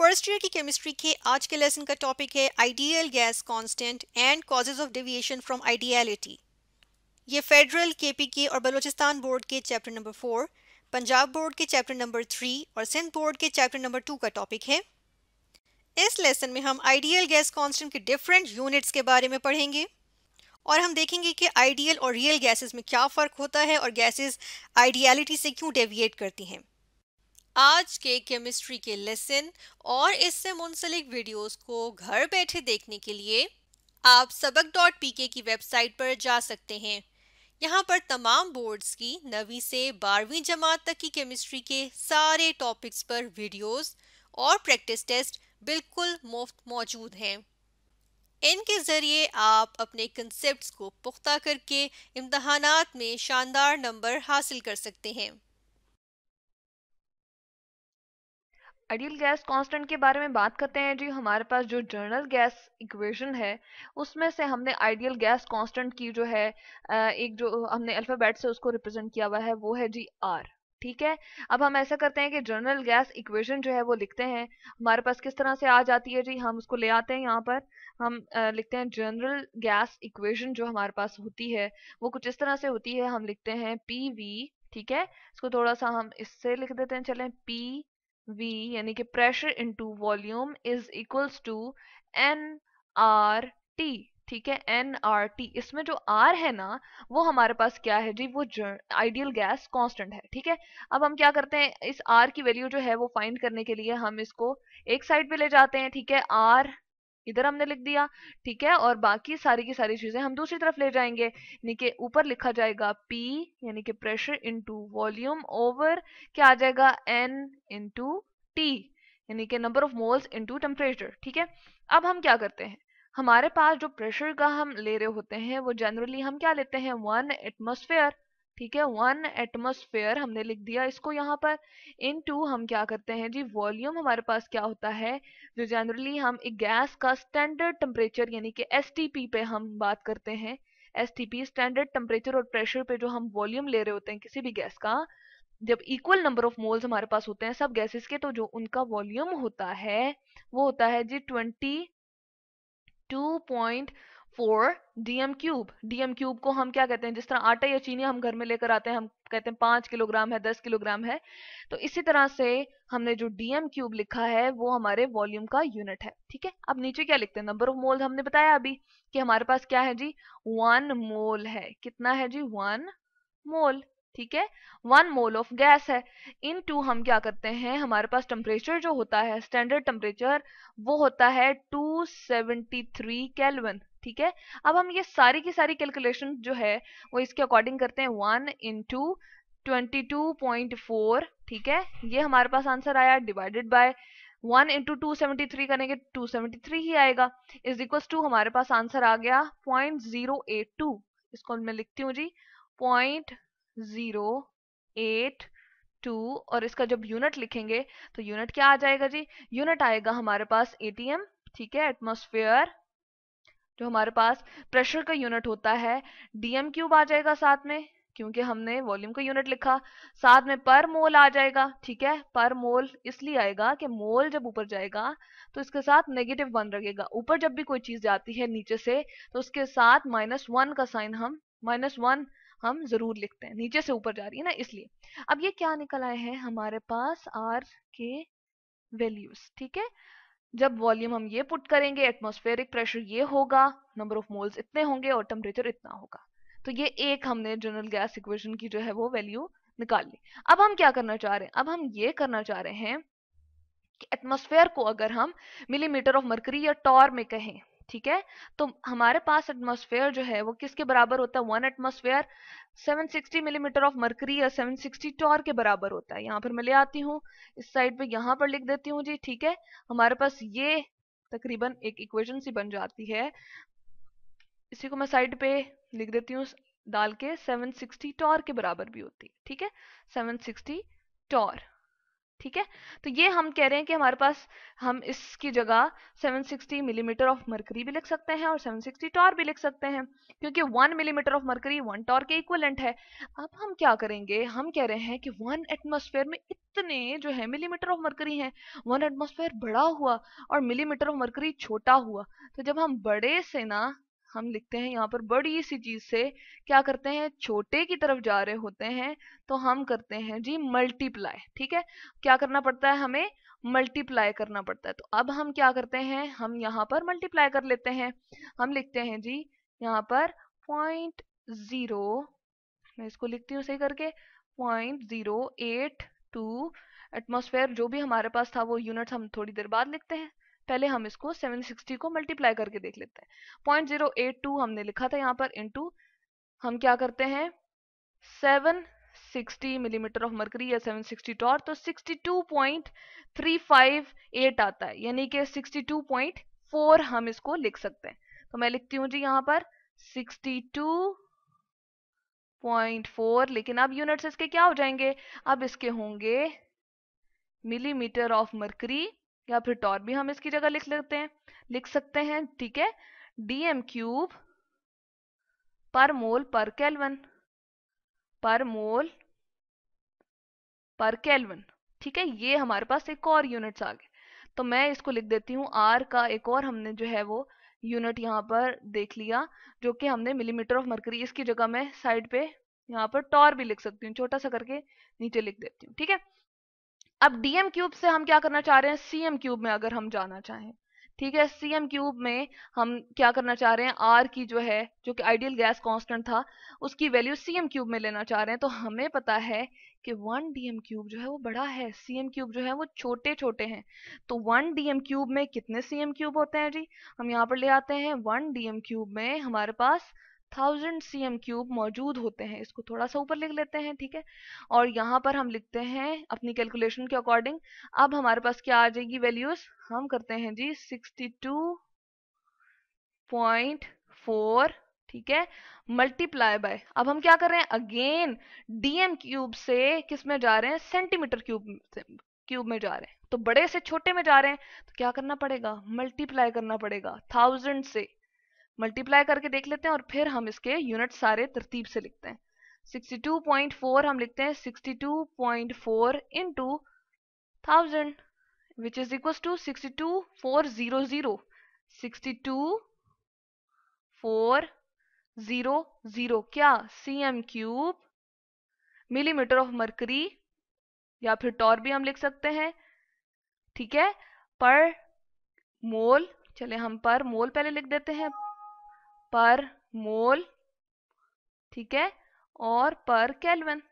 first year की chemistry के आज के लेसन का टॉपिक है ideal gas constant and causes of deviation from ideality ये फेडरल के और बलोचिस्तान बोर्ड के chapter number four Punjab board के चैप्टर नंबर थ्री और सिंध बोर्ड के चैप्टर नंबर टू का टॉपिक है इस लेसन में हम आइडियल गैस कांस्टेंट के डिफरेंट यूनिट्स के बारे में पढ़ेंगे और हम देखेंगे कि आइडियल और रियल गैसेस में क्या फ़र्क होता है और गैसेस आइडियलिटी से क्यों डेविएट करती हैं आज के केमिस्ट्री के लेसन और इससे मुंसलिक वीडियोस को घर बैठे देखने के लिए आप सबक डॉट पी के की वेबसाइट पर जा सकते हैं यहाँ पर तमाम बोर्ड्स की नवी से बारहवीं जमात तक की केमिस्ट्री के सारे टॉपिक्स पर वीडियोस और प्रैक्टिस टेस्ट बिल्कुल मुफ्त मौजूद हैं इनके ज़रिए आप अपने कंसेप्ट को पुख्ता करके इम्तहान में शानदार नंबर हासिल कर सकते हैं आइडियल गैस कांस्टेंट के बारे में बात करते हैं जी हमारे पास जो जर्नल गैस इक्वेशन है उसमें से हमने आइडियल गैस कांस्टेंट की जो है एक जो हमने अल्फ़ाबेट से उसको रिप्रेजेंट किया हुआ है वो है जी आर ठीक है अब हम ऐसा करते हैं कि जर्नल गैस इक्वेशन जो है वो लिखते हैं हमारे पास किस तरह से आ जाती है जी हम उसको ले आते हैं यहाँ पर हम लिखते हैं जर्नल गैस इक्वेशन जो हमारे पास होती है वो कुछ इस तरह से होती है हम लिखते हैं पी वी ठीक है इसको थोड़ा सा हम इससे लिख देते हैं चलें पी V यानी कि pressure into volume is equals to N R T ठीक है एन आर टी इसमें जो आर है ना वो हमारे पास क्या है जी वो आइडियल गैस कांस्टेंट है ठीक है अब हम क्या करते हैं इस आर की वैल्यू जो है वो फाइंड करने के लिए हम इसको एक साइड पे ले जाते हैं ठीक है आर इधर हमने लिख दिया ठीक है और बाकी सारी की सारी चीजें हम दूसरी तरफ ले जाएंगे यानी कि ऊपर लिखा जाएगा पी यानी कि प्रेशर इंटू वॉल्यूम ओवर क्या आ जाएगा एन इंटू टी यानी कि number of moles into temperature ठीक है अब हम क्या करते हैं हमारे पास जो प्रेशर का हम ले रहे होते हैं वो जनरली हम क्या लेते हैं वन एटमोसफेयर ठीक है वन एटमोसफेयर हमने लिख दिया इसको यहाँ पर इन टू हम क्या करते हैं जी वॉल्यूम हमारे पास क्या होता है जो जनरली हम एक गैस का स्टैंडर्ड टेम्परेचर यानी कि एस पे हम बात करते हैं एस स्टैंडर्ड टेम्परेचर और प्रेशर पे जो हम वॉल्यूम ले रहे होते हैं किसी भी गैस का जब इक्वल नंबर ऑफ मोल्स हमारे पास होते हैं सब गैसेस के तो जो उनका वॉल्यूम होता है वो होता है जी twenty two point four DM cube DM cube को हम क्या कहते हैं जिस तरह आटा या चीनी हम घर में लेकर आते हैं हम कहते हैं पांच किलोग्राम है दस किलोग्राम है तो इसी तरह से हमने जो डीएम क्यूब लिखा है वो हमारे वॉल्यूम का यूनिट है ठीक है अब नीचे क्या लिखते हैं नंबर ऑफ मोल हमने बताया अभी कि हमारे पास क्या है जी वन मोल है कितना है जी वन मोल ठीक है वन मोल ऑफ गैस है इन टू हम क्या करते हैं हमारे पास टेम्परेचर जो होता है स्टैंडर्ड टेम्परेचर वो होता है 273 कैलवन ठीक है अब हम ये सारी की सारी कैलकुलेशन जो है वो इसके अकॉर्डिंग करते हैं one into twenty two point four ठीक है ये हमारे पास आंसर आया divided by one into two seventy three करेंगे टू सेवेंटी थ्री ही आएगा इज इक्वल टू हमारे पास आंसर आ गया पॉइंट जीरो एट टू इसको मैं लिखती हूँ जी पॉइंट जीरो एट टू और इसका जब यूनिट लिखेंगे तो यूनिट क्या आ जाएगा जी यूनिट आएगा हमारे पास एटीएम ठीक है एटमोस्फेयर जो हमारे पास प्रेशर का यूनिट होता है डीएम क्यूब आ जाएगा साथ में क्योंकि हमने वॉल्यूम का यूनिट लिखा साथ में पर मोल आ जाएगा ठीक है पर मोल इसलिए आएगा कि मोल जब ऊपर जाएगा तो इसके साथ नेगेटिव वन लगेगा ऊपर जब भी कोई चीज जाती है नीचे से तो उसके साथ माइनस वन का साइन हम माइनस वन हम जरूर लिखते हैं नीचे से ऊपर जा रही है ना इसलिए अब ये क्या निकल आए हैं हमारे पास आर के वैल्यूज ठीक है जब वॉल्यूम हम ये पुट करेंगे एटमोस्फेरिक प्रेशर ये होगा नंबर ऑफ मोल्स इतने होंगे और टेम्परेचर इतना होगा तो ये एक हमने जनरल गैस इक्वेशन की जो है वो वैल्यू निकाल ली अब हम क्या करना चाह रहे हैं अब हम ये करना चाह रहे हैं कि एटमोस्फेयर को अगर हम मिलीमीटर ऑफ मरकरी या टॉर में कहें ठीक है तो हमारे पास एटमोसफेयर जो है वो किसके बराबर होता है one atmosphere 760 millimetre of mercury या 760 टॉर के बराबर होता है यहाँ पर मैं ले आती हूँ इस साइड पे यहाँ पर लिख देती हूँ जी ठीक है हमारे पास ये तकरीबन एक इक्वेशन सी बन जाती है इसी को मैं साइड पे लिख देती हूँ डाल के 760 टॉर के बराबर भी होती है ठीक है 760 टॉर ठीक है तो ये हम कह रहे हैं कि हमारे पास हम इसकी जगह 760 मिलीमीटर ऑफ मरकरी भी लिख सकते हैं और 760 टॉर भी लिख सकते हैं क्योंकि 1 मिलीमीटर ऑफ मरकरी 1 टॉर के इक्वलेंट है अब हम क्या करेंगे हम कह रहे हैं कि 1 एटमोसफेयर में इतने जो है मिलीमीटर ऑफ मरकरी हैं 1 एटमोसफेयर बड़ा हुआ और मिलीमीटर ऑफ मरकरी छोटा हुआ तो जब हम बड़े से ना हम लिखते हैं यहाँ पर बड़ी सी चीज से क्या करते हैं छोटे की तरफ जा रहे होते हैं तो हम करते हैं जी मल्टीप्लाई ठीक है क्या करना पड़ता है हमें मल्टीप्लाई करना पड़ता है तो अब हम क्या करते हैं हम यहाँ पर मल्टीप्लाई कर लेते हैं हम लिखते हैं जी यहाँ पर पॉइंट जीरो मैं इसको लिखती हूँ सही करके point zero eight two atmosphere जो भी हमारे पास था वो यूनिट हम थोड़ी देर बाद लिखते हैं पहले हम इसको 760 को मल्टीप्लाई करके देख लेते हैं पॉइंट जीरो एट टू हमने लिखा था यहाँ पर इनटू हम क्या करते हैं 760 मिलीमीटर ऑफ मरकरी या 760 टॉर तो 62.358 आता है यानी कि 62.4 हम इसको लिख सकते हैं तो मैं लिखती हूँ जी यहाँ पर 62.4 लेकिन अब यूनिट्स इसके क्या हो जाएंगे अब इसके होंगे मिलीमीटर ऑफ मरकरी या फिर टॉर भी हम इसकी जगह लिख लेते हैं लिख सकते हैं ठीक है डीएम क्यूब पर मोल पर कैलवन पर मोल पर कैलवन ठीक है ये हमारे पास एक और यूनिट्स आ गए तो मैं इसको लिख देती हूँ आर का एक और हमने जो है वो यूनिट यहाँ पर देख लिया जो कि हमने मिलीमीटर ऑफ मरकरी इसकी जगह मैं साइड पे यहाँ पर टॉर भी लिख सकती हूँ छोटा सा करके नीचे लिख देती हूँ ठीक है अब डीएम क्यूब से हम क्या करना चाह रहे हैं सीएम क्यूब में अगर हम जाना चाहें ठीक है सीएम क्यूब में हम क्या करना चाह रहे हैं आर की जो है जो कि आइडियल गैस कांस्टेंट था उसकी वैल्यू सीएम क्यूब में लेना चाह रहे हैं तो हमें पता है कि वन डीएम क्यूब जो है वो बड़ा है सीएम क्यूब जो है वो छोटे छोटे हैं तो वन डीएम क्यूब में कितने सीएम क्यूब होते हैं जी हम यहाँ पर ले आते हैं वन डीएम क्यूब में हमारे पास थाउजेंड सी एम क्यूब मौजूद होते हैं इसको थोड़ा सा ऊपर लिख लेते हैं ठीक है और यहाँ पर हम लिखते हैं अपनी कैलकुलेशन के अकॉर्डिंग अब हमारे पास क्या आ जाएगी वैल्यूज हम करते हैं जी सिक्सटी टू पॉइंट फोर ठीक है मल्टीप्लाई बाय अब हम क्या कर रहे हैं अगेन डीएम क्यूब से किस में जा रहे हैं सेंटीमीटर क्यूब क्यूब में जा रहे हैं तो बड़े से छोटे में जा रहे हैं तो क्या करना पड़ेगा मल्टीप्लाई करना पड़ेगा थाउजेंड से मल्टीप्लाई करके देख लेते हैं और फिर हम इसके यूनिट सारे तरतीब से लिखते हैं 62.4 हम लिखते हैं 62.4 into two which is equals four zero zero क्या c m cube millimetre of mercury या फिर टॉर भी हम लिख सकते हैं ठीक है पर मोल चले हम पर मोल पहले लिख देते हैं पर मोल ठीक है और पर कैलवन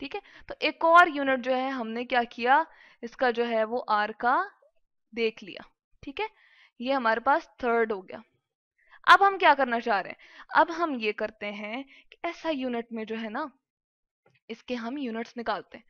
ठीक है तो एक और यूनिट जो है हमने क्या किया इसका जो है वो आर का देख लिया ठीक है ये हमारे पास थर्ड हो गया अब हम क्या करना चाह रहे हैं अब हम ये करते हैं कि ऐसा यूनिट में जो है ना इसके हम यूनिट्स निकालते हैं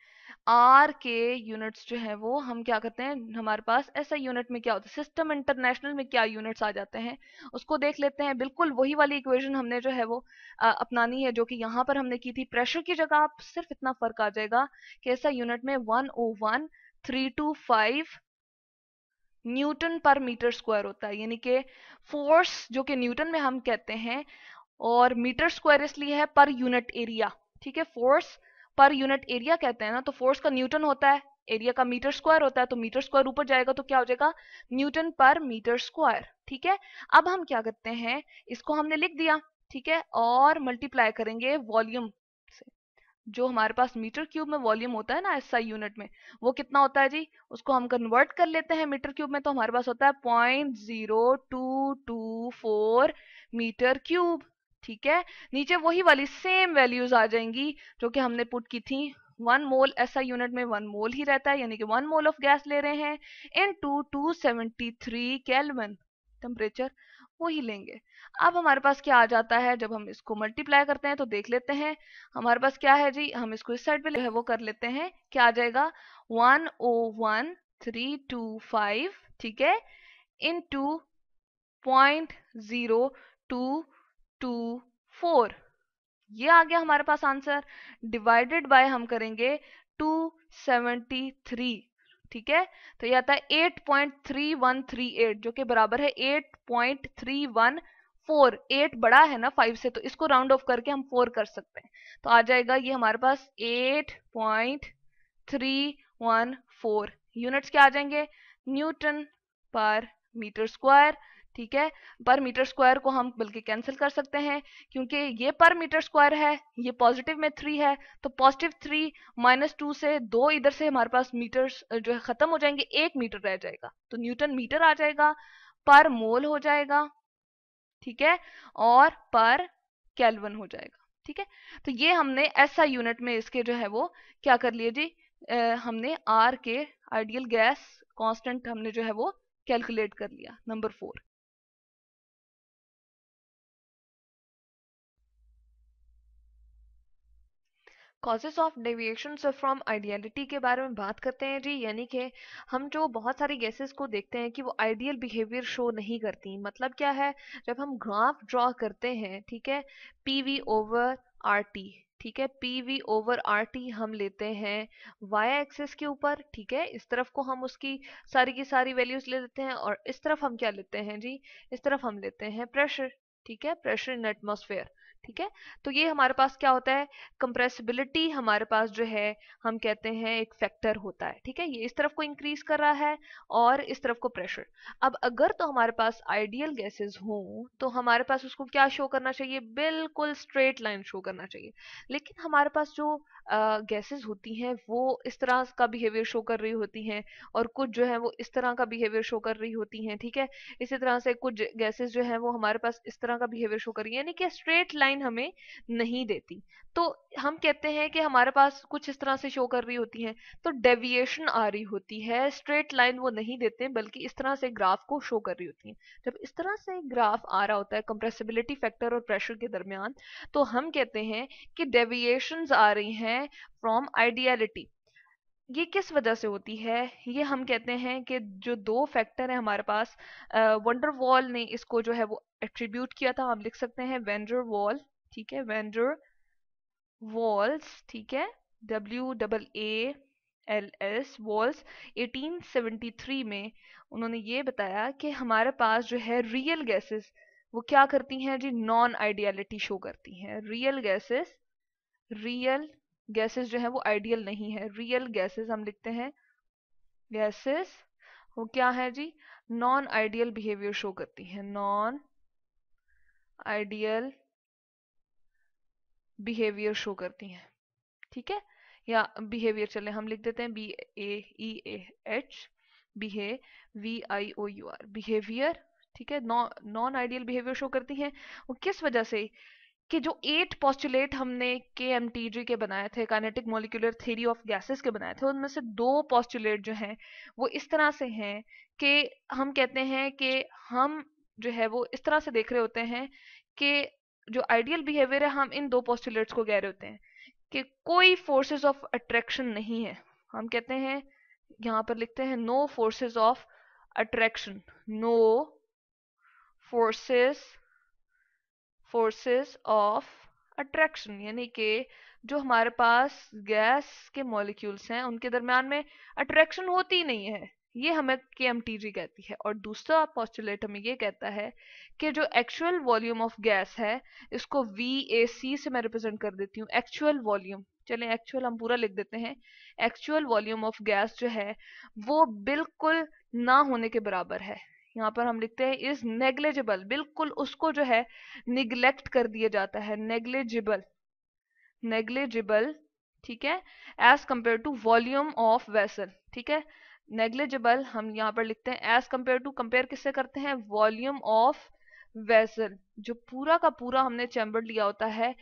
आर के यूनिट्स जो है वो हम क्या करते हैं हमारे पास ऐसा यूनिट में क्या होता है सिस्टम इंटरनेशनल में क्या यूनिट्स आ जाते हैं उसको देख लेते हैं बिल्कुल वही वाली इक्वेशन हमने जो है वो आ, अपनानी है जो कि यहाँ पर हमने की थी प्रेशर की जगह आप सिर्फ इतना फर्क आ जाएगा कि ऐसा यूनिट में one o one three two five newton per metre square होता है यानी कि फोर्स जो कि न्यूटन में हम कहते हैं और मीटर स्क्वायर इसलिए है पर यूनिट एरिया ठीक है फोर्स पर यूनिट एरिया कहते हैं ना तो फोर्स का न्यूटन होता है एरिया का मीटर स्क्वायर होता है तो मीटर स्क्वायर ऊपर जाएगा तो क्या हो जाएगा न्यूटन पर मीटर स्क्वायर ठीक है अब हम क्या करते हैं इसको हमने लिख दिया ठीक है और मल्टीप्लाई करेंगे वॉल्यूम से जो हमारे पास मीटर क्यूब में वॉल्यूम होता है ना ऐसा यूनिट में वो कितना होता है जी उसको हम कन्वर्ट कर लेते हैं मीटर क्यूब में तो हमारे पास होता है point zero two two four metre cube ठीक है नीचे वही वाली सेम वैल्यूज आ जाएंगी जो कि हमने पुट की थी वन मोल ऐसा यूनिट में वन मोल ही रहता है यानी कि वन मोल ऑफ गैस ले रहे हैं into two seventy three kelvin temperature वही लेंगे अब हमारे पास क्या आ जाता है जब हम इसको मल्टीप्लाई करते हैं तो देख लेते हैं हमारे पास क्या है जी हम इसको इस साइड पे है वो कर लेते हैं क्या आ जाएगा one o one three two five ठीक है into point zero two two four ये आ गया हमारे पास आंसर डिवाइडेड बाय हम करेंगे टू सेवेंटी थ्री ठीक है तो यह आता है eight point three one three eight जो कि बराबर है eight point three one four eight बड़ा है ना फाइव से तो इसको राउंड ऑफ करके हम फोर कर सकते हैं तो आ जाएगा ये हमारे पास eight point three one four units क्या आ जाएंगे न्यूटन पर मीटर स्क्वायर ठीक है पर मीटर स्क्वायर को हम बल्कि कैंसिल कर सकते हैं क्योंकि ये पर मीटर स्क्वायर है ये पॉजिटिव में थ्री है तो पॉजिटिव थ्री माइनस टू से दो इधर से हमारे पास मीटर जो है खत्म हो जाएंगे एक मीटर रह जाएगा तो न्यूटन मीटर आ जाएगा पर मोल हो जाएगा ठीक है और पर कैलवन हो जाएगा ठीक है तो ये हमने ऐसा यूनिट में इसके जो है वो क्या कर लिए जी आ, हमने आर के आइडियल गैस कॉन्स्टेंट हमने जो है वो कैलकुलेट कर लिया number four causes of deviation from ideality के बारे में बात करते हैं जी यानी कि हम जो बहुत सारी गैसेस को देखते हैं कि वो आइडियल बिहेवियर शो नहीं करती मतलब क्या है जब हम ग्राफ ड्रॉ करते हैं ठीक है P V over R T ठीक है P V over R T हम लेते हैं वाई एक्सेस के ऊपर ठीक है इस तरफ को हम उसकी सारी की सारी वैल्यूज ले लेते हैं और इस तरफ हम क्या लेते हैं जी इस तरफ हम लेते हैं प्रेशर ठीक है प्रेशर इन एटमोसफेयर ठीक है तो ये हमारे पास क्या होता है कंप्रेसिबिलिटी हमारे पास जो है हम कहते हैं एक फैक्टर होता है ठीक है ये इस तरफ को इंक्रीज कर रहा है और इस तरफ को प्रेशर अब अगर तो हमारे पास आइडियल गैसेस हो तो हमारे पास उसको क्या शो करना चाहिए बिल्कुल स्ट्रेट लाइन शो करना चाहिए लेकिन हमारे पास जो गैसेज होती हैं वो इस तरह का बिहेवियर शो कर रही होती हैं और कुछ जो है वो इस तरह का बिहेवियर शो कर रही होती हैं ठीक है इसी तरह से कुछ गैसेज जो है वो हमारे पास इस तरह का बिहेवियर शो कर रही है यानी कि स्ट्रेट लाइन लाइन हमें नहीं देती तो हम कहते हैं कि हमारे पास कुछ इस तरह से शो कर रही होती है तो डेविएशन आ रही होती है स्ट्रेट लाइन वो नहीं देते बल्कि इस तरह से ग्राफ को शो कर रही होती है जब इस तरह से ग्राफ आ रहा होता है कंप्रेसिबिलिटी फैक्टर और प्रेशर के दरमियान तो हम कहते हैं कि डेविएशन आ रही हैं फ्रॉम आइडियलिटी ये किस वजह से होती है ये हम कहते हैं कि जो दो फैक्टर है हमारे पास वंडर वॉल ने इसको जो है वो एट्रीब्यूट किया था हम लिख सकते हैं वेंडर वॉल ठीक है वेंडर वॉल्स ठीक है W double A L S Waals 1873 में उन्होंने ये बताया कि हमारे पास जो है रियल गैसेस वो क्या करती हैं जी नॉन आइडियालिटी शो करती हैं रियल गैसेस रियल गैसेस जो है वो आइडियल नहीं है रियल गैसेस हम लिखते हैं गैसेस वो क्या है जी नॉन आइडियल बिहेवियर शो करती है नॉन आइडियल बिहेवियर शो करती हैं ठीक है या बिहेवियर चले हम लिख देते हैं B A E A H be V I O U R behaviour ठीक है नॉन आइडियल बिहेवियर शो करती हैं वो किस वजह से कि जो एट पॉस्टुलेट हमने के एम टी जी के बनाए थे kinetic molecular theory of gases के बनाए थे उनमें से दो पॉस्टुलेट जो हैं वो इस तरह से हैं कि हम कहते हैं कि हम जो है वो इस तरह से देख रहे होते हैं कि जो आइडियल बिहेवियर है हम इन दो पॉस्टुलेट्स को कह रहे होते हैं कि कोई फोर्सेज ऑफ अट्रैक्शन नहीं है हम कहते हैं यहाँ पर लिखते हैं no forces of attraction no forces forces of attraction यानी कि जो हमारे पास गैस के मॉलिक्यूल्स हैं उनके दरम्यान में अट्रैक्शन होती नहीं है ये हमें के एम कहती है और दूसरा पॉस्टुलेट हमें ये कहता है कि जो एक्चुअल वॉल्यूम ऑफ गैस है इसको वी ए सी से मैं रिप्रेजेंट कर देती हूँ एक्चुअल वॉल्यूम चले एक्चुअल हम पूरा लिख देते हैं एक्चुअल वॉल्यूम ऑफ गैस जो है वो बिल्कुल ना होने के बराबर है यहाँ पर हम लिखते हैं इज नेग्लेजिबल बिल्कुल उसको जो है निग्लेक्ट कर दिया जाता है नेग्लेजिबल नेग्लेजिबल ठीक है as compare to volume of vessel ठीक है नेग्लेजिबल हम यहाँ पर लिखते हैं एज कंपेयर टू कंपेयर किससे करते हैं वॉल्यूम ऑफ वेसल जो पूरा का पूरा हमने चैम्बर लिया होता है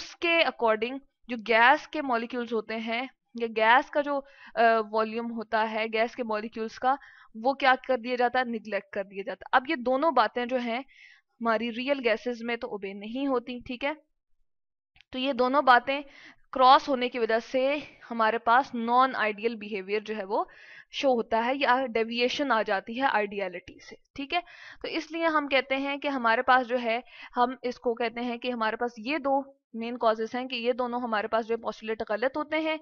उसके अकॉर्डिंग जो गैस के मॉलिक्यूल्स होते हैं या गैस का जो वॉल्यूम होता है गैस के मॉलिक्यूल्स का वो क्या कर दिया जाता है निग्लेक्ट कर दिया जाता है अब ये दोनों बातें जो हैं हमारी रियल गैसेस में तो ओबे नहीं होती ठीक है तो ये दोनों बातें क्रॉस होने की वजह से हमारे पास नॉन आइडियल बिहेवियर जो है वो शो होता है या डेविएशन आ जाती है आइडियलिटी से ठीक है तो इसलिए हम कहते हैं कि हमारे पास जो है हम इसको कहते हैं कि हमारे पास ये दो मेन कॉजेस हैं कि ये दोनों हमारे पास जो है पॉस्टुलेट गलत होते हैं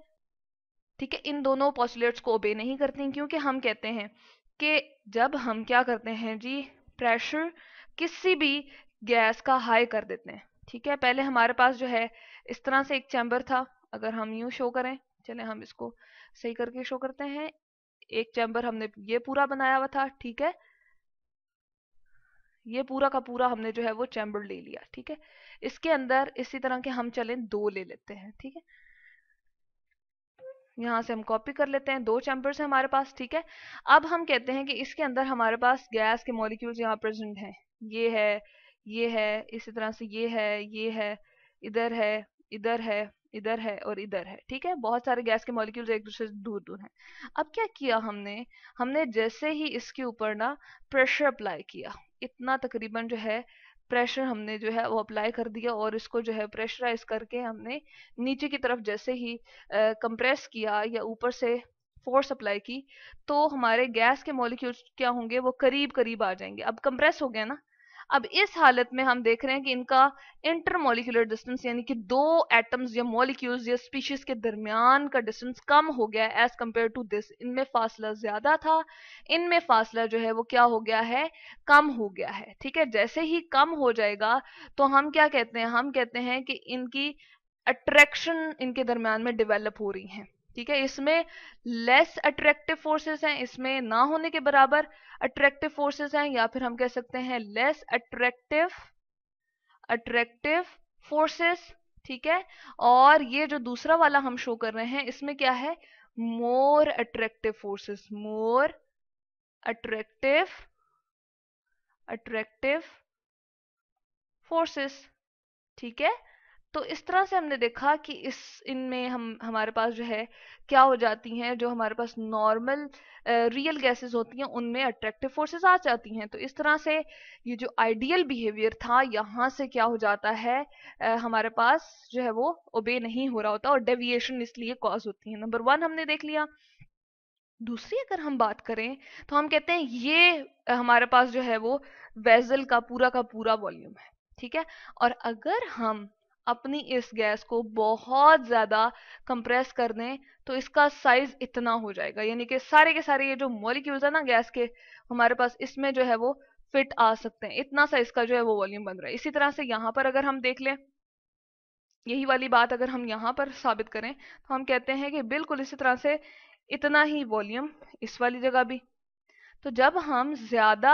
ठीक है इन दोनों पॉस्टुलेट्स को ओबे नहीं करती क्योंकि हम कहते हैं कि जब हम क्या करते हैं जी प्रेशर किसी भी गैस का हाई कर देते हैं ठीक है पहले हमारे पास जो है इस तरह से एक चैम्बर था अगर हम यूं शो करें चले हम इसको सही करके शो करते हैं एक चैम्बर हमने ये पूरा बनाया हुआ था ठीक है ये पूरा का पूरा हमने जो है वो चैम्बर ले लिया ठीक है इसके अंदर इसी तरह के हम चलें दो ले लेते हैं ठीक है यहाँ से हम कॉपी कर लेते हैं दो चैम्बर्स हैं हमारे पास ठीक है अब हम कहते हैं कि इसके अंदर हमारे पास गैस के मॉलिक्यूल्स यहाँ प्रेजेंट हैं ये है ये है इसी तरह से ये है ये है इधर है इधर है इधर है और इधर है ठीक है बहुत सारे गैस के मॉलिक्यूल्स एक दूसरे से दूर दूर हैं अब क्या किया हमने हमने जैसे ही इसके ऊपर ना प्रेशर अप्लाई किया इतना तकरीबन जो है प्रेशर हमने जो है वो अप्लाई कर दिया और इसको जो है प्रेशराइज करके हमने नीचे की तरफ जैसे ही कंप्रेस किया या ऊपर से फोर्स अप्लाई की तो हमारे गैस के मॉलिक्यूल्स क्या होंगे वो करीब करीब आ जाएंगे अब कंप्रेस हो गया ना अब इस हालत में हम देख रहे हैं कि इनका इंटरमोलिकुलर डिस्टेंस यानी कि दो एटम्स या मोलिक्यूल्स या स्पीशीज के दरमियान का डिस्टेंस कम हो गया है एज कम्पेयर टू दिस इनमें फासला ज्यादा था इनमें फासला जो है वो क्या हो गया है कम हो गया है ठीक है जैसे ही कम हो जाएगा तो हम क्या कहते हैं हम कहते हैं कि इनकी अट्रैक्शन इनके दरमियान में डिवेलप हो रही है ठीक है इसमें लेस अट्रैक्टिव फोर्सेस हैं इसमें ना होने के बराबर अट्रैक्टिव फोर्सेस हैं या फिर हम कह सकते हैं लेस अट्रैक्टिव अट्रैक्टिव फोर्सेस ठीक है और ये जो दूसरा वाला हम शो कर रहे हैं इसमें क्या है more attractive forces more attractive attractive forces ठीक है तो इस तरह से हमने देखा कि इस इनमें हम हमारे पास जो है क्या हो जाती हैं जो हमारे पास नॉर्मल रियल गैसेस होती हैं उनमें अट्रैक्टिव फोर्सेस आ जाती हैं तो इस तरह से ये जो आइडियल बिहेवियर था यहाँ से क्या हो जाता है आ, हमारे पास जो है वो ओबे नहीं हो रहा होता और डेविएशन इसलिए कॉज होती है नंबर वन हमने देख लिया दूसरी अगर हम बात करें तो हम कहते हैं ये हमारे पास जो है वो वेजल का पूरा का पूरा वॉल्यूम है ठीक है और अगर हम अपनी इस गैस को बहुत ज़्यादा कंप्रेस कर दें तो इसका साइज इतना हो जाएगा यानी कि सारे के सारे ये जो मॉलिक्यूल्स है ना गैस के हमारे पास इसमें जो है वो फिट आ सकते हैं इतना साइज का जो है वो वॉल्यूम बन रहा है इसी तरह से यहाँ पर अगर हम देख लें यही वाली बात अगर हम यहाँ पर साबित करें तो हम कहते हैं कि बिल्कुल इसी तरह से इतना ही वॉल्यूम इस वाली जगह भी तो जब हम ज़्यादा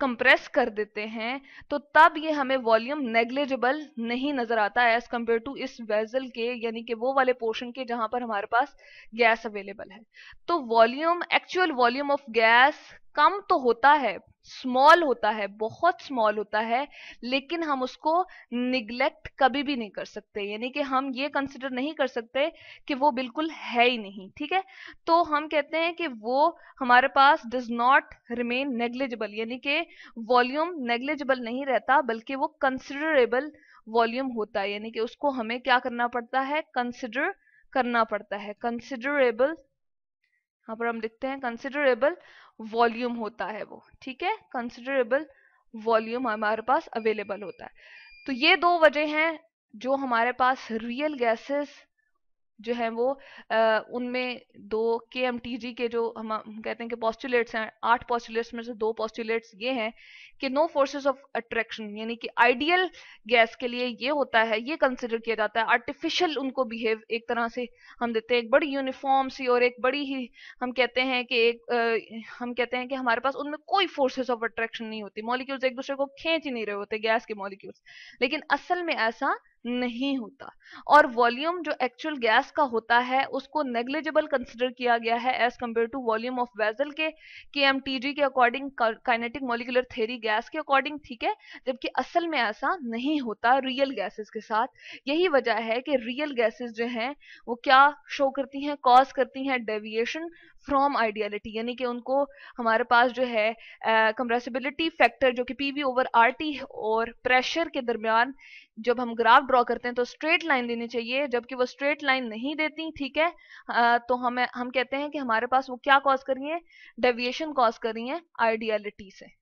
कंप्रेस कर देते हैं तो तब ये हमें वॉल्यूम नेग्लिजिबल नहीं नज़र आता है एज़ कम्पेयर टू इस वेजल के यानी कि वो वाले पोर्शन के जहां पर हमारे पास गैस अवेलेबल है तो volume actual volume of gas कम तो होता है स्मॉल होता है बहुत स्मॉल होता है लेकिन हम उसको निग्लेक्ट कभी भी नहीं कर सकते यानी कि हम ये कंसिडर नहीं कर सकते कि वो बिल्कुल है ही नहीं ठीक है तो हम कहते हैं कि वो हमारे पास डज नॉट रिमेन नेग्लिजिबल यानी कि वॉल्यूम नेग्लिजिबल नहीं रहता बल्कि वो कंसिडरेबल वॉल्यूम होता है यानी कि उसको हमें क्या करना पड़ता है कंसिडर करना पड़ता है कंसिडरेबल यहाँ पर हम लिखते हैं कंसिडरेबल वॉल्यूम होता है वो ठीक है कंसिडरेबल वॉल्यूम हमारे पास अवेलेबल होता है तो ये दो वजह हैं जो हमारे पास रियल गैसेस जो है वो उनमें दो के एम टी जी के जो हम कहते हैं कि पॉस्टुलेट्स हैं आठ पॉस्टुलेट्स में से दो पॉस्टुलेट्स ये हैं कि नो फोर्सेस ऑफ अट्रैक्शन यानी कि आइडियल गैस के लिए ये होता है ये कंसिडर किया जाता है आर्टिफिशियल उनको बिहेव एक तरह से हम देते हैं एक बड़ी यूनिफॉर्म सी और एक बड़ी ही हम कहते हैं कि एक आ, हम कहते हैं कि हमारे पास उनमें कोई फोर्सेज ऑफ अट्रैक्शन नहीं होती मॉलिक्यूल्स एक दूसरे को खींच ही नहीं रहे होते गैस के मॉलिक्यूल्स लेकिन असल में ऐसा नहीं होता और वॉल्यूम जो एक्चुअल गैस का होता है उसको नेग्लिजिबल कंसिडर किया गया है as compare to volume of vessel के के के according kinetic molecular theory gas के अकॉर्डिंग ठीक है जबकि असल में ऐसा नहीं होता रियल गैसेस के साथ यही वजह है कि रियल गैसेस जो हैं वो क्या शो करती हैं कॉज करती हैं डेविएशन फ्रॉम आइडियलिटी यानी कि उनको हमारे पास जो है कंप्रेसिबिलिटी uh, फैक्टर जो कि वी ओवर आर टी और प्रेशर के दरमियान जब हम ग्राफ ड्रॉ करते हैं तो स्ट्रेट लाइन देनी चाहिए जबकि वो स्ट्रेट लाइन नहीं देती ठीक है uh, तो हमें हम कहते हैं कि हमारे पास वो क्या कॉज करी है डेविएशन कॉज करी है आइडियलिटी से